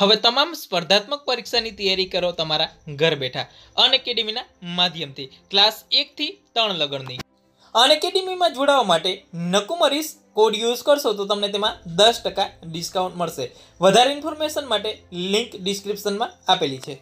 હવે તમામ સ્પર્ધાત્મક પરીક્ષાની તૈયારી કરો તમારા ઘર બેઠા અન માધ્યમથી ક્લાસ એકથી ત્રણ લગણની અન એકેડેમીમાં જોડાવા માટે નકુમરીસ કોડ યુઝ કરશો તો તમને તેમાં દસ ટકા ડિસ્કાઉન્ટ મળશે વધારે ઇન્ફોર્મેશન માટે લિંક ડિસ્ક્રિપ્શનમાં આપેલી છે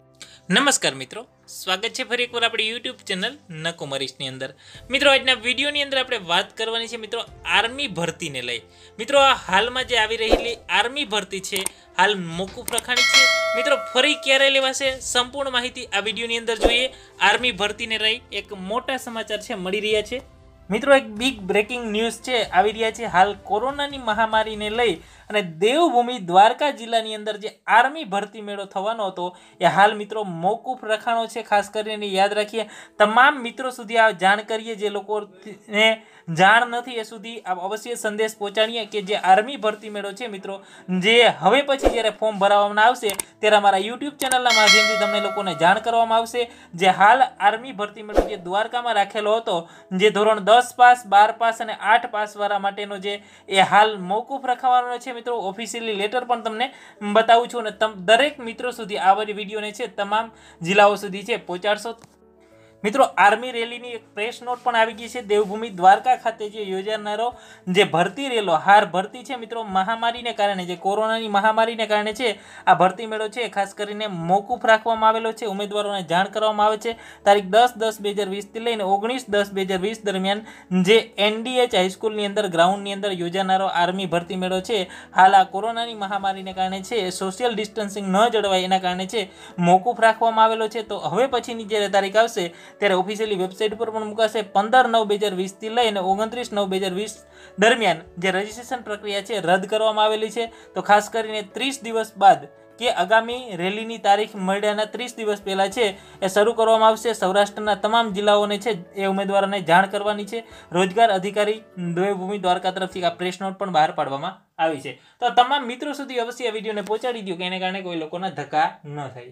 નમસ્કાર મિત્રો સ્વાગત છે ફરી એકવાર આપણી યુટ્યુબ ચેનલ નકુમરીશની અંદર મિત્રો આજના વિડીયોની અંદર આપણે વાત કરવાની છે મિત્રો આર્મી ભરતીને લઈ મિત્રો હાલમાં જે આવી રહેલી આર્મી ભરતી છે હાલ મોકૂફ રખાણી છે મિત્રો ફરી ક્યારે લેવાશે સંપૂર્ણ માહિતી આ વિડીયોની અંદર જોઈએ આર્મી ભરતીને રહી એક મોટા સમાચાર છે મળી રહ્યા છે મિત્રો એક બિગ બ્રેકિંગ ન્યૂઝ છે આવી રહ્યા છે હાલ કોરોનાની મહામારીને લઈ અને દેવભૂમિ દ્વારકા જિલ્લાની અંદર જે આર્મી ભરતી મેળો થવાનો હતો એ હાલ મિત્રો મોકૂફ રખાણો છે ખાસ કરીને યાદ રાખીએ તમામ મિત્રો સુધી આ જાણ કરીએ જે લોકોને જાણ નથી એ સુધી અવશ્ય સંદેશ પહોંચાડીએ કે જે આર્મી ભરતી મેળો છે મિત્રો જે હવે પછી જ્યારે ફોર્મ ભરાવવામાં આવશે ત્યારે અમારા યુટ્યુબ ચેનલના માધ્યમથી તમને લોકોને જાણ કરવામાં આવશે જે હાલ આર્મી ભરતી મેળો જે દ્વારકામાં રાખેલો હતો જે ધોરણ દસ પાસ બાર પાસ અને આઠ પાસવાળા માટેનો જે એ હાલ મોકૂફ રખાવાનો છે મિત્રો ઓફિશિયલી લેટર પણ તમને બતાવું છું અને દરેક મિત્રો સુધી આ વિડીયોને છે તમામ જિલ્લાઓ સુધી છે પહોંચાડશો મિત્રો આર્મી રેલીની એક પ્રેસ નોટ પણ આવી ગઈ છે દેવભૂમિ દ્વારકા ખાતે જે યોજાનારો જે ભરતી રેલો હાર ભરતી છે મિત્રો મહામારીને કારણે જે કોરોનાની મહામારીને કારણે છે આ ભરતી મેળો છે ખાસ કરીને મોકૂફ રાખવામાં આવેલો છે ઉમેદવારોને જાણ કરવામાં આવે છે તારીખ દસ દસ બે હજાર વીસથી લઈને ઓગણીસ દસ બે હજાર વીસ દરમિયાન જે એનડીએચ હાઈસ્કૂલની અંદર ગ્રાઉન્ડની અંદર યોજાનારો આર્મી ભરતી મેળો છે હાલ આ કોરોનાની મહામારીને કારણે છે સોશિયલ ડિસ્ટન્સિંગ ન જળવાય એના કારણે છે મોકૂફ રાખવામાં આવેલો છે તો હવે પછીની જ્યારે તારીખ આવશે ત્યારે ઓફિશિયલી વેબસાઇટ પર પણ મુકાશે પંદર નવ બે હજાર વીસથી લઈને ઓગણત્રીસ નવ બે હજાર વીસ દરમિયાન જે રજિસ્ટ્રેશન પ્રક્રિયા છે રદ કરવામાં આવેલી છે તો ખાસ કરીને ત્રીસ દિવસ બાદ કે આગામી રેલીની તારીખ મળ્યાના ત્રીસ દિવસ પહેલાં છે એ શરૂ કરવામાં આવશે સૌરાષ્ટ્રના તમામ જિલ્લાઓને છે એ ઉમેદવારોને જાણ કરવાની છે રોજગાર અધિકારી દેવભૂમિ દ્વારકા તરફથી આ પ્રેસ નોટ પણ બહાર પાડવામાં આવી છે તો તમામ મિત્રો સુધી અવશ્ય આ વિડીયોને પહોંચાડી દો કે એને કારણે કોઈ લોકોના ધક્કા ન થાય